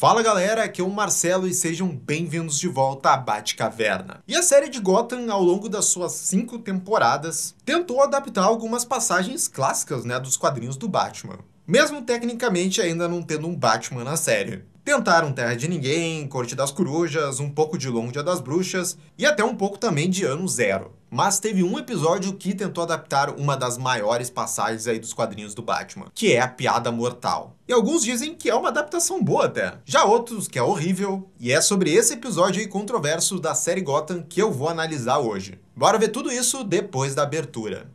Fala galera, aqui é o Marcelo e sejam bem-vindos de volta à Batcaverna. E a série de Gotham, ao longo das suas cinco temporadas, tentou adaptar algumas passagens clássicas né, dos quadrinhos do Batman, mesmo tecnicamente ainda não tendo um Batman na série. Tentaram Terra de Ninguém, Corte das Corujas, um pouco de Longe das Bruxas e até um pouco também de Ano Zero. Mas teve um episódio que tentou adaptar uma das maiores passagens aí dos quadrinhos do Batman, que é a Piada Mortal. E alguns dizem que é uma adaptação boa até, já outros que é horrível. E é sobre esse episódio aí controverso da série Gotham que eu vou analisar hoje. Bora ver tudo isso depois da abertura.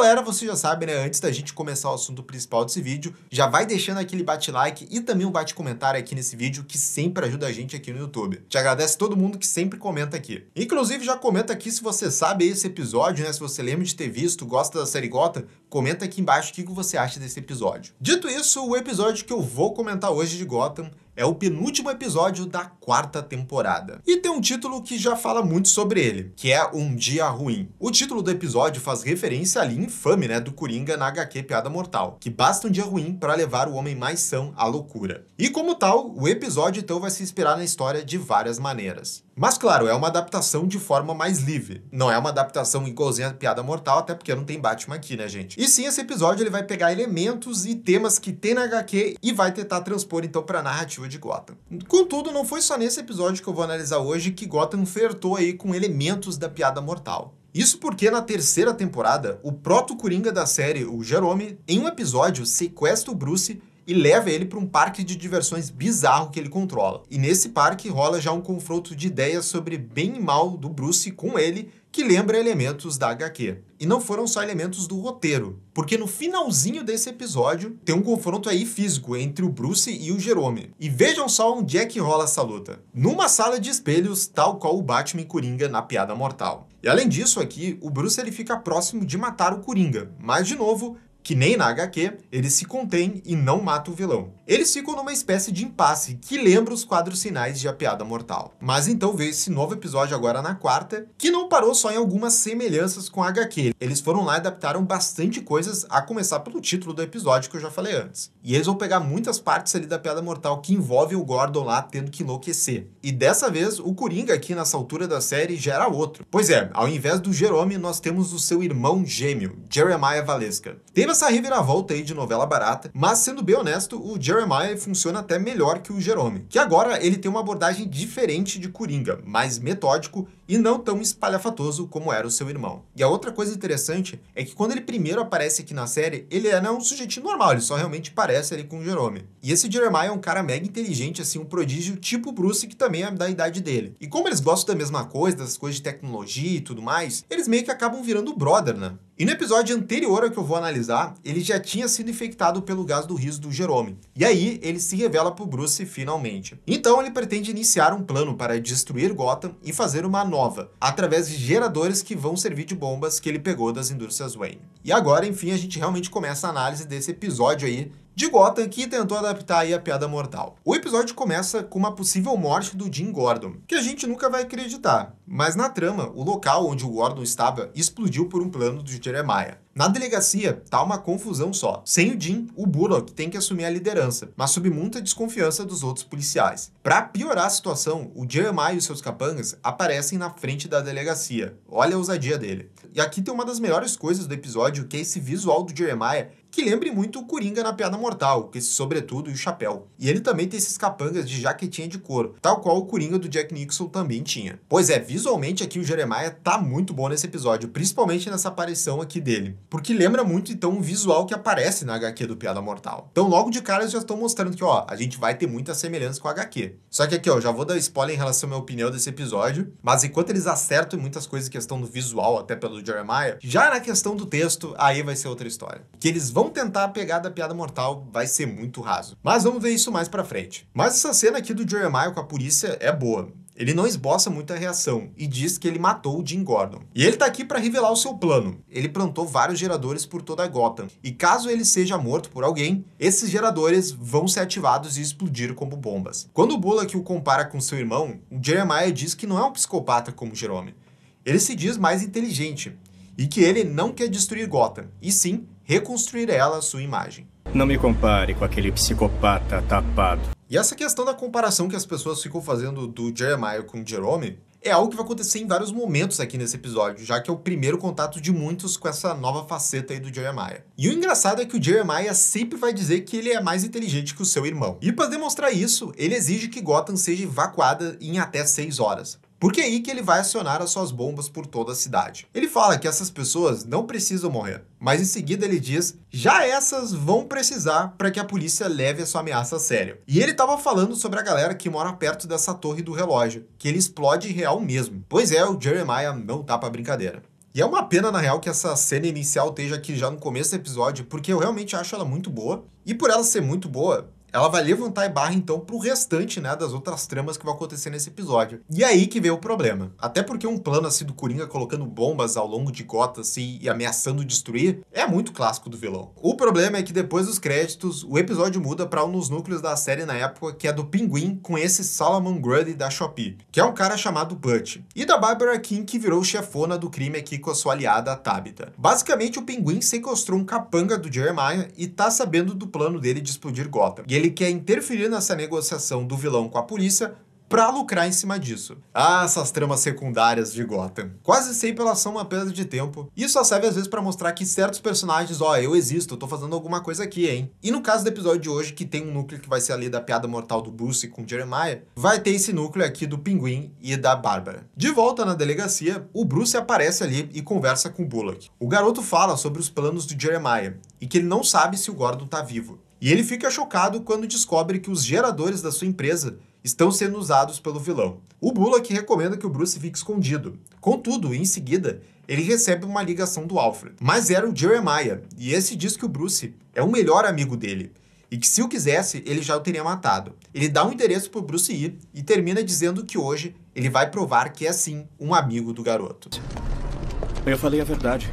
galera, você já sabe, né? Antes da gente começar o assunto principal desse vídeo, já vai deixando aquele bate-like e também um bate-comentário aqui nesse vídeo que sempre ajuda a gente aqui no YouTube. Te agradece todo mundo que sempre comenta aqui. Inclusive, já comenta aqui se você sabe esse episódio, né? Se você lembra de ter visto, gosta da série Gotham, comenta aqui embaixo o que você acha desse episódio. Dito isso, o episódio que eu vou comentar hoje de Gotham é o penúltimo episódio da quarta temporada. E tem um título que já fala muito sobre ele, que é Um Dia Ruim. O título do episódio faz referência ali infame, né, do Coringa na HQ Piada Mortal, que basta um dia ruim para levar o homem mais são à loucura. E como tal, o episódio então vai se inspirar na história de várias maneiras. Mas claro, é uma adaptação de forma mais livre. Não é uma adaptação igualzinha à Piada Mortal, até porque não tem Batman aqui, né, gente? E sim, esse episódio ele vai pegar elementos e temas que tem na HQ e vai tentar transpor então para a narrativa de Gotham. Contudo, não foi só nesse episódio que eu vou analisar hoje que Gotham flertou aí com elementos da Piada Mortal. Isso porque na terceira temporada, o proto-coringa da série, o Jerome, em um episódio sequestra o Bruce e leva ele para um parque de diversões bizarro que ele controla. E nesse parque rola já um confronto de ideias sobre bem e mal do Bruce com ele que lembra elementos da HQ. E não foram só elementos do roteiro, porque no finalzinho desse episódio tem um confronto aí físico entre o Bruce e o Jerome. E vejam só onde é que rola essa luta. Numa sala de espelhos, tal qual o Batman e Coringa na Piada Mortal. E além disso aqui, o Bruce ele fica próximo de matar o Coringa, mas de novo, que nem na HQ, eles se contêm e não matam o vilão. Eles ficam numa espécie de impasse que lembra os quadros sinais de A Piada Mortal. Mas então veio esse novo episódio agora na quarta, que não parou só em algumas semelhanças com a HQ. Eles foram lá e adaptaram bastante coisas, a começar pelo título do episódio que eu já falei antes. E eles vão pegar muitas partes ali da Piada Mortal que envolvem o Gordon lá tendo que enlouquecer. E dessa vez, o Coringa aqui nessa altura da série já era outro. Pois é, ao invés do Jerome, nós temos o seu irmão gêmeo, Jeremiah Valeska. Teve essa reviravolta aí de novela barata, mas sendo bem honesto, o Jeremiah funciona até melhor que o Jerome, que agora ele tem uma abordagem diferente de Coringa, mais metódico e não tão espalhafatoso como era o seu irmão. E a outra coisa interessante é que quando ele primeiro aparece aqui na série, ele é um sujeitinho normal, ele só realmente parece ali com o Jerome. E esse Jeremiah é um cara mega inteligente, assim, um prodígio tipo Bruce, que também é da idade dele. E como eles gostam da mesma coisa, das coisas de tecnologia e tudo mais, eles meio que acabam virando brother, né? E no episódio anterior ao que eu vou analisar, ele já tinha sido infectado pelo gás do riso do Jerome. E aí, ele se revela pro Bruce finalmente. Então, ele pretende iniciar um plano para destruir Gotham e fazer uma nova, através de geradores que vão servir de bombas que ele pegou das indústrias Wayne. E agora, enfim, a gente realmente começa a análise desse episódio aí, de Gotham que tentou adaptar aí a piada mortal. O episódio começa com uma possível morte do Jim Gordon, que a gente nunca vai acreditar, mas na trama, o local onde o Gordon estava explodiu por um plano do Jeremiah. Na delegacia, tá uma confusão só. Sem o Jim, o Bullock tem que assumir a liderança, mas sob muita desconfiança dos outros policiais. Para piorar a situação, o Jeremiah e seus capangas aparecem na frente da delegacia. Olha a ousadia dele. E aqui tem uma das melhores coisas do episódio, que é esse visual do Jeremiah que lembre muito o Coringa na Piada Mortal, com esse sobretudo e o chapéu. E ele também tem esses capangas de jaquetinha de couro, tal qual o Coringa do Jack Nixon também tinha. Pois é, visualmente aqui o Jeremiah tá muito bom nesse episódio, principalmente nessa aparição aqui dele, porque lembra muito então o visual que aparece na HQ do Piada Mortal. Então logo de cara eles já estão mostrando que ó, a gente vai ter muita semelhança com a HQ. Só que aqui ó, já vou dar spoiler em relação à minha opinião desse episódio, mas enquanto eles acertam muitas coisas em questão do visual, até pelo Jeremiah, já na questão do texto, aí vai ser outra história. Que eles vão vão tentar pegar da piada mortal, vai ser muito raso. Mas vamos ver isso mais pra frente. Mas essa cena aqui do Jeremiah com a polícia é boa. Ele não esboça muita reação e diz que ele matou o Jim Gordon. E ele tá aqui para revelar o seu plano. Ele plantou vários geradores por toda Gotham, e caso ele seja morto por alguém, esses geradores vão ser ativados e explodir como bombas. Quando o Bullock o compara com seu irmão, Jeremiah diz que não é um psicopata como Jerome. Ele se diz mais inteligente, e que ele não quer destruir Gotham, e sim reconstruir ela sua imagem. Não me compare com aquele psicopata tapado. E essa questão da comparação que as pessoas ficam fazendo do Jeremiah com Jerome é algo que vai acontecer em vários momentos aqui nesse episódio, já que é o primeiro contato de muitos com essa nova faceta aí do Jeremiah. E o engraçado é que o Jeremiah sempre vai dizer que ele é mais inteligente que o seu irmão. E para demonstrar isso, ele exige que Gotham seja evacuada em até 6 horas. Porque é aí que ele vai acionar as suas bombas por toda a cidade. Ele fala que essas pessoas não precisam morrer, mas em seguida ele diz: já essas vão precisar para que a polícia leve a sua ameaça a sério. E ele estava falando sobre a galera que mora perto dessa torre do relógio, que ele explode real mesmo. Pois é, o Jeremiah não tá pra brincadeira. E é uma pena, na real, que essa cena inicial esteja aqui já no começo do episódio, porque eu realmente acho ela muito boa. E por ela ser muito boa, ela vai levantar a barra então pro restante, né, das outras tramas que vão acontecer nesse episódio. E aí que vem o problema. Até porque um plano assim do Coringa colocando bombas ao longo de Gotham assim, e ameaçando destruir é muito clássico do vilão. O problema é que depois dos créditos, o episódio muda para um dos núcleos da série na época, que é do Pinguim com esse Solomon Grundy da Shopee, que é um cara chamado Butch, e da Barbara King que virou chefona do crime aqui com a sua aliada Tabitha. Basicamente, o Pinguim sequestrou um capanga do Jeremiah e tá sabendo do plano dele de explodir Gotham. E ele ele quer interferir nessa negociação do vilão com a polícia para lucrar em cima disso. Ah, essas tramas secundárias de Gotham. Quase sempre elas são uma perda de tempo. Isso só serve às vezes para mostrar que certos personagens, ó, oh, eu existo, tô fazendo alguma coisa aqui, hein? E no caso do episódio de hoje, que tem um núcleo que vai ser ali da piada mortal do Bruce com Jeremiah, vai ter esse núcleo aqui do Pinguim e da Bárbara. De volta na delegacia, o Bruce aparece ali e conversa com Bullock. O garoto fala sobre os planos do Jeremiah e que ele não sabe se o Gordon tá vivo. E ele fica chocado quando descobre que os geradores da sua empresa estão sendo usados pelo vilão. O Bullock recomenda que o Bruce fique escondido. Contudo, em seguida, ele recebe uma ligação do Alfred. Mas era o Jeremiah, e esse diz que o Bruce é o melhor amigo dele, e que se o quisesse, ele já o teria matado. Ele dá um endereço pro Bruce ir e termina dizendo que hoje ele vai provar que é sim um amigo do garoto. Eu falei a verdade.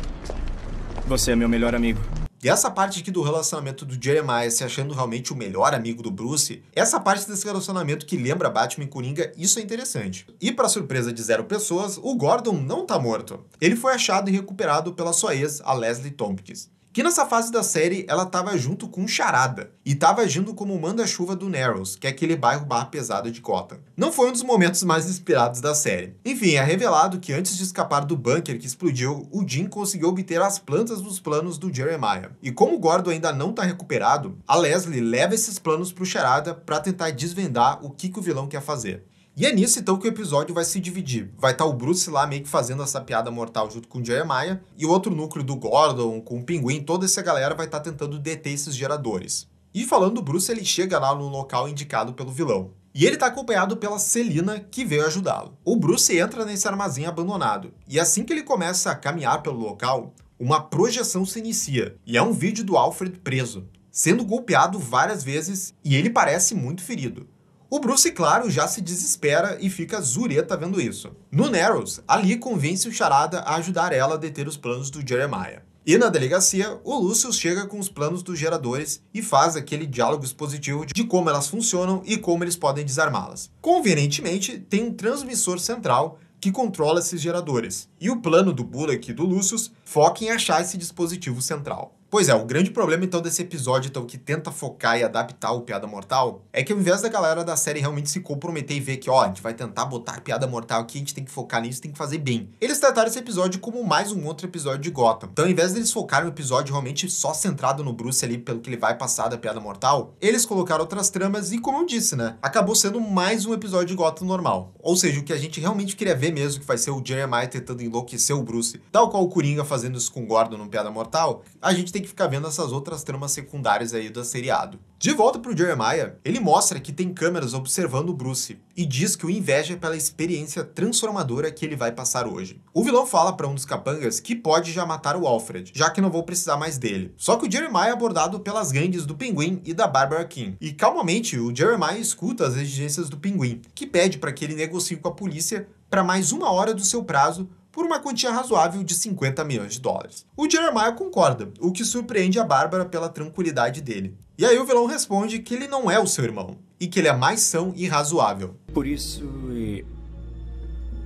Você é meu melhor amigo. E essa parte aqui do relacionamento do Jeremiah se achando realmente o melhor amigo do Bruce, essa parte desse relacionamento que lembra Batman e Coringa, isso é interessante. E para surpresa de zero pessoas, o Gordon não tá morto. Ele foi achado e recuperado pela sua ex, a Leslie Tompkins que nessa fase da série ela estava junto com Charada e estava agindo como manda-chuva do Narrows, que é aquele bairro barra pesada de Gotham. Não foi um dos momentos mais inspirados da série. Enfim, é revelado que antes de escapar do bunker que explodiu, o Jim conseguiu obter as plantas dos planos do Jeremiah. E como o Gordo ainda não está recuperado, a Leslie leva esses planos para o Charada para tentar desvendar o que, que o vilão quer fazer. E é nisso então que o episódio vai se dividir. Vai estar tá o Bruce lá meio que fazendo essa piada mortal junto com o Jeremiah, e o outro núcleo do Gordon, com o Pinguim, toda essa galera vai estar tá tentando deter esses geradores. E falando do Bruce, ele chega lá no local indicado pelo vilão. E ele está acompanhado pela Celina, que veio ajudá-lo. O Bruce entra nesse armazém abandonado, e assim que ele começa a caminhar pelo local, uma projeção se inicia, e é um vídeo do Alfred preso, sendo golpeado várias vezes, e ele parece muito ferido. O Bruce, claro, já se desespera e fica zureta vendo isso. No Narrows, Ali convence o Charada a ajudar ela a deter os planos do Jeremiah. E na delegacia, o Lucius chega com os planos dos geradores e faz aquele diálogo expositivo de como elas funcionam e como eles podem desarmá-las. Convenientemente, tem um transmissor central que controla esses geradores, e o plano do Bullock e do Lucius foca em achar esse dispositivo central. Pois é, o grande problema então desse episódio então, que tenta focar e adaptar o Piada Mortal é que ao invés da galera da série realmente se comprometer e ver que, ó, a gente vai tentar botar Piada Mortal aqui, a gente tem que focar nisso, tem que fazer bem. Eles trataram esse episódio como mais um outro episódio de Gotham. Então, ao invés deles focarem o episódio realmente só centrado no Bruce ali, pelo que ele vai passar da Piada Mortal, eles colocaram outras tramas e, como eu disse, né, acabou sendo mais um episódio de Gotham normal. Ou seja, o que a gente realmente queria ver mesmo, que vai ser o Jeremiah tentando enlouquecer o Bruce, tal qual o Coringa fazendo isso com o Gordon no Piada Mortal, a gente tem que ficar vendo essas outras tramas secundárias aí do seriado. De volta pro Jeremiah, ele mostra que tem câmeras observando o Bruce e diz que o inveja é pela experiência transformadora que ele vai passar hoje. O vilão fala para um dos capangas que pode já matar o Alfred, já que não vou precisar mais dele. Só que o Jeremiah é abordado pelas gangues do Pinguim e da Barbara King. E calmamente, o Jeremiah escuta as exigências do Pinguim, que pede para que ele negocie com a polícia para mais uma hora do seu prazo por uma quantia razoável de 50 milhões de dólares. O Jeremiah concorda, o que surpreende a Bárbara pela tranquilidade dele. E aí o vilão responde que ele não é o seu irmão, e que ele é mais são e razoável. Por isso e.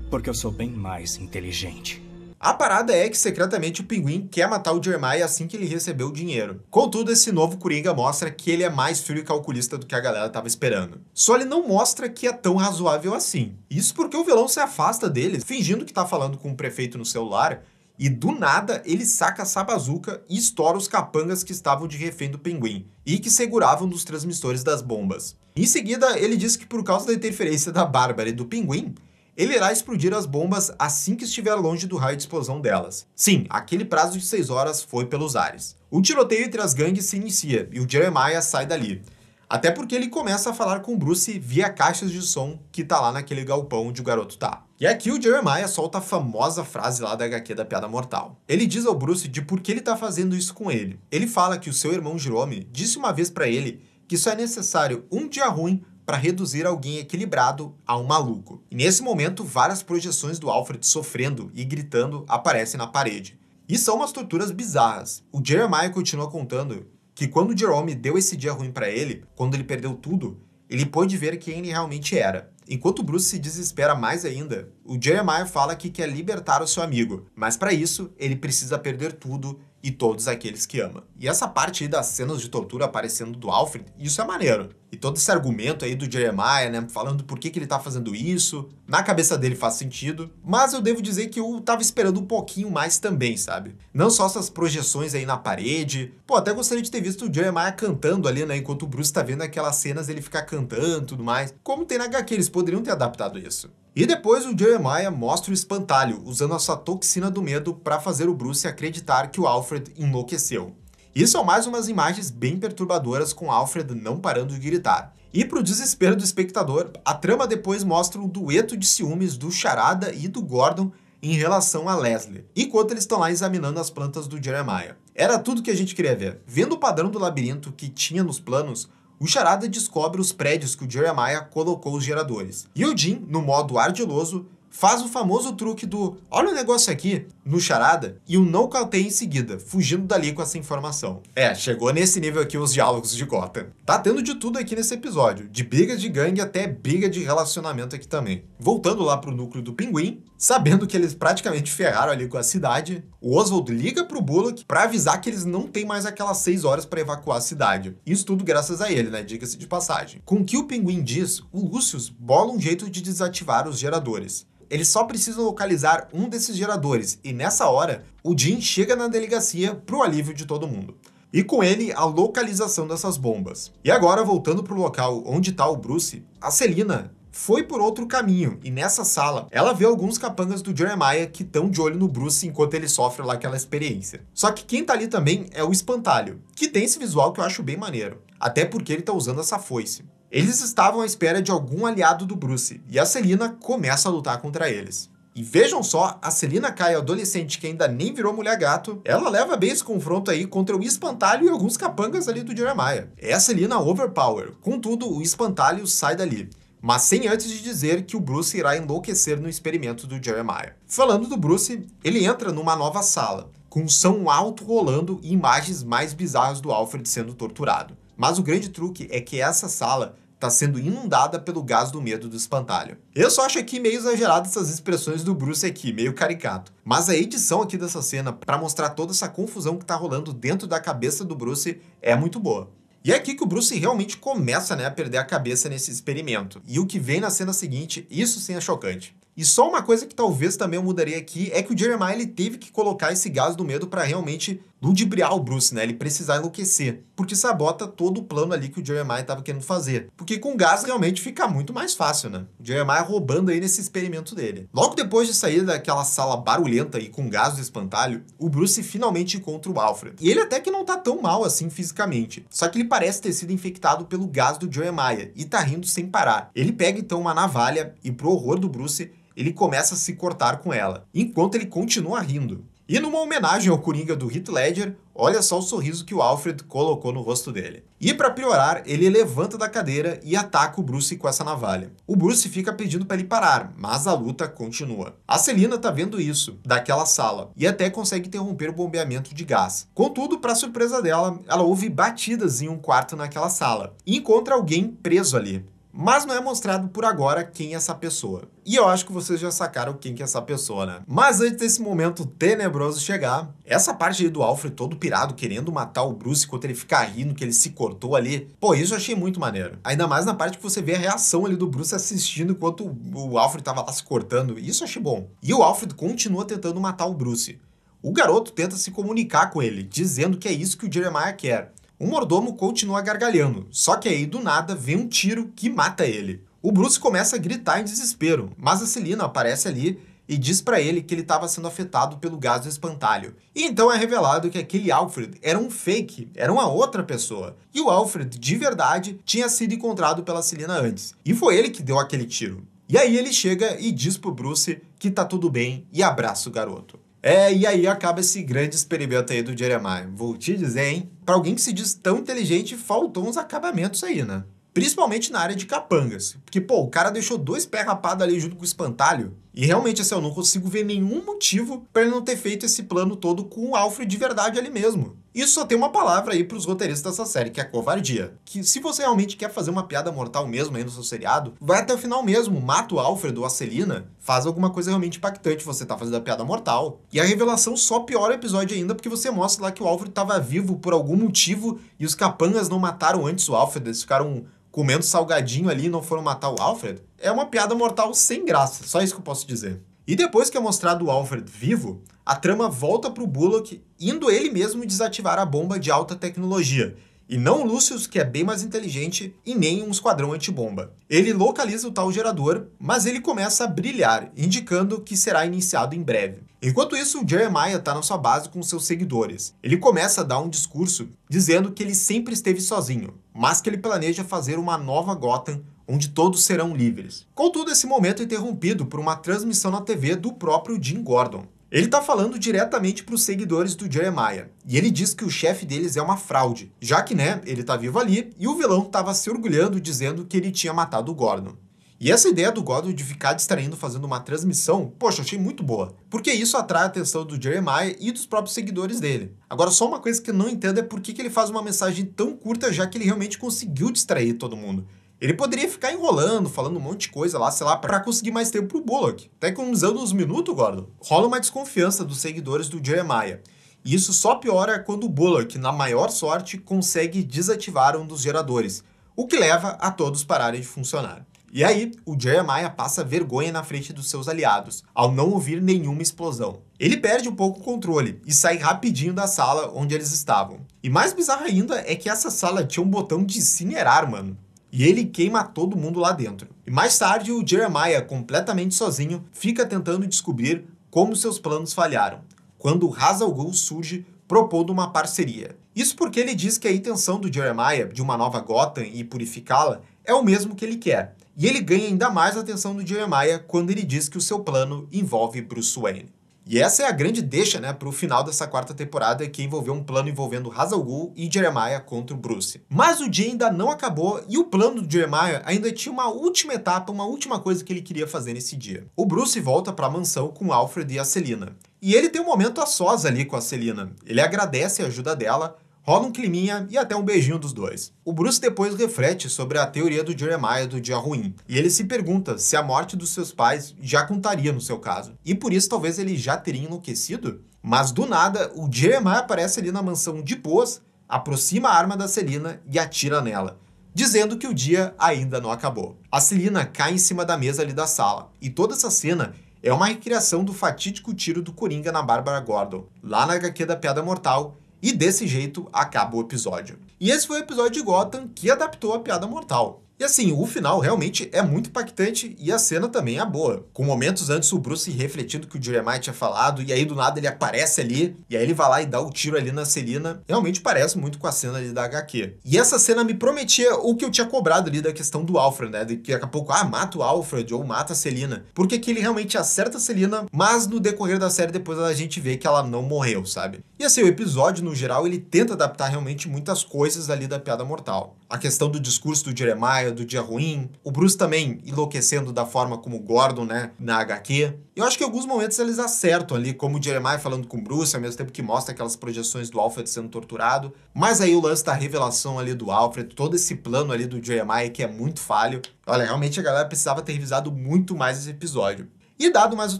porque eu sou bem mais inteligente. A parada é que secretamente o Pinguim quer matar o Jeremiah assim que ele recebeu o dinheiro. Contudo, esse novo Coringa mostra que ele é mais frio e calculista do que a galera tava esperando. Só ele não mostra que é tão razoável assim. Isso porque o vilão se afasta dele, fingindo que tá falando com o prefeito no celular, e do nada ele saca a sabazuca e estoura os capangas que estavam de refém do pinguim e que seguravam nos transmissores das bombas. Em seguida, ele diz que por causa da interferência da Bárbara e do pinguim, ele irá explodir as bombas assim que estiver longe do raio de explosão delas. Sim, aquele prazo de 6 horas foi pelos ares. O tiroteio entre as gangues se inicia e o Jeremiah sai dali. Até porque ele começa a falar com Bruce via caixas de som que tá lá naquele galpão onde o garoto tá. E aqui o Jeremiah solta a famosa frase lá da HQ da Piada Mortal. Ele diz ao Bruce de por que ele tá fazendo isso com ele. Ele fala que o seu irmão Jerome disse uma vez para ele que só é necessário um dia ruim para reduzir alguém equilibrado a um maluco. E nesse momento, várias projeções do Alfred sofrendo e gritando aparecem na parede. E são umas torturas bizarras. O Jeremiah continua contando que quando Jerome deu esse dia ruim para ele, quando ele perdeu tudo, ele pôde ver quem ele realmente era. Enquanto Bruce se desespera mais ainda o Jeremiah fala que quer libertar o seu amigo, mas para isso ele precisa perder tudo e todos aqueles que ama. E essa parte aí das cenas de tortura aparecendo do Alfred, isso é maneiro. E todo esse argumento aí do Jeremiah, né, falando por que, que ele tá fazendo isso, na cabeça dele faz sentido, mas eu devo dizer que eu tava esperando um pouquinho mais também, sabe? Não só essas projeções aí na parede, pô, até gostaria de ter visto o Jeremiah cantando ali, né, enquanto o Bruce tá vendo aquelas cenas ele ficar cantando e tudo mais. Como tem na HQ, eles poderiam ter adaptado isso. E depois o Jeremiah mostra o espantalho, usando a sua toxina do medo para fazer o Bruce acreditar que o Alfred enlouqueceu. E são mais umas imagens bem perturbadoras com Alfred não parando de gritar. E para o desespero do espectador, a trama depois mostra um dueto de ciúmes do Charada e do Gordon em relação a Leslie, enquanto eles estão lá examinando as plantas do Jeremiah. Era tudo que a gente queria ver. Vendo o padrão do labirinto que tinha nos planos, o Charada descobre os prédios que o Jeremiah colocou os geradores. E o Jim, no modo ardiloso, faz o famoso truque do olha o negócio aqui no Charada e o não cautei em seguida, fugindo dali com essa informação. É, chegou nesse nível aqui os diálogos de Gotham. Tá tendo de tudo aqui nesse episódio, de briga de gangue até briga de relacionamento aqui também. Voltando lá pro núcleo do Pinguim, sabendo que eles praticamente ferraram ali com a cidade, o Oswald liga pro Bullock para avisar que eles não têm mais aquelas seis horas para evacuar a cidade. Isso tudo graças a ele, né? Diga-se de passagem. Com o que o Pinguim diz, o Lucius bola um jeito de desativar os geradores. Eles só precisam localizar um desses geradores e nessa hora, o Jim chega na delegacia para o alívio de todo mundo. E com ele, a localização dessas bombas. E agora, voltando para o local onde está o Bruce, a Celina foi por outro caminho, e nessa sala, ela vê alguns capangas do Jeremiah que estão de olho no Bruce enquanto ele sofre lá aquela experiência. Só que quem tá ali também é o Espantalho, que tem esse visual que eu acho bem maneiro, até porque ele tá usando essa foice. Eles estavam à espera de algum aliado do Bruce, e a Celina começa a lutar contra eles. E vejam só, a Celina Kai, adolescente que ainda nem virou mulher gato, ela leva bem esse confronto aí contra o Espantalho e alguns capangas ali do Jeremiah. É a Celina overpower, contudo o Espantalho sai dali mas sem antes de dizer que o Bruce irá enlouquecer no experimento do Jeremiah. Falando do Bruce, ele entra numa nova sala, com som alto rolando e imagens mais bizarras do Alfred sendo torturado. Mas o grande truque é que essa sala está sendo inundada pelo gás do medo do espantalho. Eu só acho aqui meio exagerado essas expressões do Bruce aqui, meio caricato. Mas a edição aqui dessa cena, para mostrar toda essa confusão que está rolando dentro da cabeça do Bruce, é muito boa. E é aqui que o Bruce realmente começa né, a perder a cabeça nesse experimento. E o que vem na cena seguinte, isso sim é chocante. E só uma coisa que talvez também eu mudaria aqui é que o Jeremiah ele teve que colocar esse gás do medo para realmente ludibriar o Bruce, né? Ele precisar enlouquecer, porque sabota todo o plano ali que o Jeremiah estava querendo fazer. Porque com gás realmente fica muito mais fácil, né? O Jeremiah roubando aí nesse experimento dele. Logo depois de sair daquela sala barulhenta e com gás do espantalho, o Bruce finalmente encontra o Alfred. E ele até que não tá tão mal assim fisicamente, só que ele parece ter sido infectado pelo gás do Jeremiah e tá rindo sem parar. Ele pega então uma navalha e pro horror do Bruce, ele começa a se cortar com ela, enquanto ele continua rindo. E numa homenagem ao Coringa do Heath Ledger, olha só o sorriso que o Alfred colocou no rosto dele. E para piorar, ele levanta da cadeira e ataca o Bruce com essa navalha. O Bruce fica pedindo para ele parar, mas a luta continua. A Celina tá vendo isso, daquela sala, e até consegue interromper o bombeamento de gás. Contudo, para surpresa dela, ela ouve batidas em um quarto naquela sala, e encontra alguém preso ali. Mas não é mostrado por agora quem é essa pessoa. E eu acho que vocês já sacaram quem que é essa pessoa, né? Mas antes desse momento tenebroso chegar, essa parte aí do Alfred todo pirado querendo matar o Bruce enquanto ele fica rindo que ele se cortou ali, pô, isso eu achei muito maneiro. Ainda mais na parte que você vê a reação ali do Bruce assistindo enquanto o Alfred tava lá se cortando, isso eu achei bom. E o Alfred continua tentando matar o Bruce. O garoto tenta se comunicar com ele, dizendo que é isso que o Jeremiah quer. O mordomo continua gargalhando, só que aí do nada vem um tiro que mata ele. O Bruce começa a gritar em desespero, mas a Celina aparece ali e diz para ele que ele estava sendo afetado pelo gás do espantalho. E então é revelado que aquele Alfred era um fake, era uma outra pessoa. E o Alfred, de verdade, tinha sido encontrado pela Celina antes. E foi ele que deu aquele tiro. E aí ele chega e diz pro Bruce que tá tudo bem e abraça o garoto. É, e aí acaba esse grande experimento aí do Jeremiah. Vou te dizer, hein? Pra alguém que se diz tão inteligente, faltou uns acabamentos aí, né? Principalmente na área de capangas. Porque, pô, o cara deixou dois pés rapados ali junto com o espantalho. E realmente, assim, eu não consigo ver nenhum motivo para ele não ter feito esse plano todo com o Alfred de verdade ali mesmo. Isso só tem uma palavra aí pros roteiristas dessa série, que é covardia. Que se você realmente quer fazer uma piada mortal mesmo aí no seu seriado, vai até o final mesmo, mata o Alfred ou a Celina, faz alguma coisa realmente impactante, você tá fazendo a piada mortal. E a revelação só piora o episódio ainda, porque você mostra lá que o Alfred tava vivo por algum motivo e os capangas não mataram antes o Alfred, eles ficaram comendo salgadinho ali e não foram matar o Alfred, é uma piada mortal sem graça, só isso que eu posso dizer. E depois que é mostrado o Alfred vivo, a trama volta para o Bullock, indo ele mesmo desativar a bomba de alta tecnologia, e não Lucius, que é bem mais inteligente, e nem um esquadrão antibomba. Ele localiza o tal gerador, mas ele começa a brilhar, indicando que será iniciado em breve. Enquanto isso, o Jeremiah está na sua base com seus seguidores. Ele começa a dar um discurso dizendo que ele sempre esteve sozinho, mas que ele planeja fazer uma nova Gotham onde todos serão livres. Contudo, esse momento é interrompido por uma transmissão na TV do próprio Jim Gordon. Ele está falando diretamente para os seguidores do Jeremiah, e ele diz que o chefe deles é uma fraude, já que, né, ele está vivo ali e o vilão estava se orgulhando dizendo que ele tinha matado o Gordon. E essa ideia do Godwin de ficar distraindo fazendo uma transmissão, poxa, achei muito boa. Porque isso atrai a atenção do Jeremiah e dos próprios seguidores dele. Agora, só uma coisa que eu não entendo é por que, ele faz uma mensagem tão curta, já que ele realmente conseguiu distrair todo mundo. Ele poderia ficar enrolando, falando um monte de coisa lá, sei lá, para conseguir mais tempo pro Bullock. Até que uns anos, uns minutos, Gordon. Rola uma desconfiança dos seguidores do Jeremiah. E isso só piora quando o Bullock, na maior sorte, consegue desativar um dos geradores, o que leva a todos pararem de funcionar. E aí, o Jeremiah passa vergonha na frente dos seus aliados, ao não ouvir nenhuma explosão. Ele perde um pouco o controle e sai rapidinho da sala onde eles estavam. E mais bizarro ainda é que essa sala tinha um botão de incinerar, mano. E ele queima todo mundo lá dentro. E mais tarde, o Jeremiah, completamente sozinho, fica tentando descobrir como seus planos falharam, quando Hazal Ghul surge propondo uma parceria. Isso porque ele diz que a intenção do Jeremiah de uma nova Gotham e purificá-la é o mesmo que ele quer, e ele ganha ainda mais a atenção do Jeremiah quando ele diz que o seu plano envolve Bruce Wayne. E essa é a grande deixa né, para o final dessa quarta temporada, que envolveu um plano envolvendo Hazel Ghul e Jeremiah contra o Bruce. Mas o dia ainda não acabou e o plano do Jeremiah ainda tinha uma última etapa, uma última coisa que ele queria fazer nesse dia. O Bruce volta para a mansão com Alfred e a Celina. E ele tem um momento a sós ali com a Celina. Ele agradece a ajuda dela, Rola um climinha e até um beijinho dos dois. O Bruce depois reflete sobre a teoria do Jeremiah do dia ruim, e ele se pergunta se a morte dos seus pais já contaria no seu caso, e por isso talvez ele já teria enlouquecido? Mas do nada, o Jeremiah aparece ali na mansão de boas, aproxima a arma da Celina e atira nela dizendo que o dia ainda não acabou. A Celina cai em cima da mesa ali da sala, e toda essa cena é uma recriação do fatídico tiro do Coringa na Bárbara Gordon, lá na HQ da Piada Mortal, e desse jeito acaba o episódio. E esse foi o episódio de Gotham que adaptou a piada mortal. E assim, o final realmente é muito impactante e a cena também é boa. Com momentos antes o Bruce refletindo que o Jeremiah tinha falado, e aí do nada ele aparece ali, e aí ele vai lá e dá o tiro ali na Celina. Realmente parece muito com a cena ali da HQ. E essa cena me prometia o que eu tinha cobrado ali da questão do Alfred, né? De que daqui a pouco, ah, mata o Alfred ou mata a Celina. Porque que ele realmente acerta a Celina, mas no decorrer da série depois a gente vê que ela não morreu, sabe? E assim, o episódio no geral ele tenta adaptar realmente muitas coisas ali da Piada Mortal. A questão do discurso do Jeremiah, do dia ruim, o Bruce também enlouquecendo da forma como Gordon, né, na HQ. Eu acho que em alguns momentos eles acertam ali, como o Jeremiah falando com o Bruce, ao mesmo tempo que mostra aquelas projeções do Alfred sendo torturado. Mas aí o lance da revelação ali do Alfred, todo esse plano ali do Jeremiah que é muito falho. Olha, realmente a galera precisava ter revisado muito mais esse episódio e dado mais o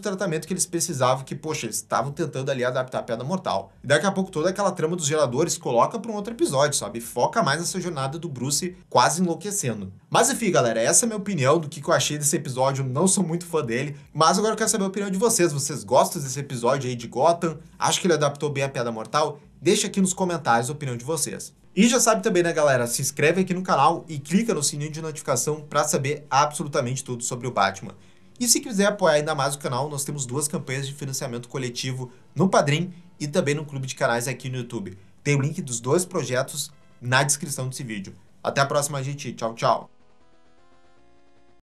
tratamento que eles precisavam, que, poxa, eles estavam tentando ali adaptar a Pedra Mortal. E daqui a pouco toda aquela trama dos geradores coloca para um outro episódio, sabe? Foca mais nessa jornada do Bruce quase enlouquecendo. Mas enfim, galera, essa é a minha opinião do que, eu achei desse episódio, não sou muito fã dele, mas agora eu quero saber a opinião de vocês. Vocês gostam desse episódio aí de Gotham? Acho que ele adaptou bem a Pedra Mortal? Deixa aqui nos comentários a opinião de vocês. E já sabe também, né, galera? Se inscreve aqui no canal e clica no sininho de notificação para saber absolutamente tudo sobre o Batman. E se quiser apoiar ainda mais o canal, nós temos duas campanhas de financiamento coletivo no Padrim e também no Clube de Canais aqui no YouTube. Tem o link dos dois projetos na descrição desse vídeo. Até a próxima, gente. Tchau, tchau.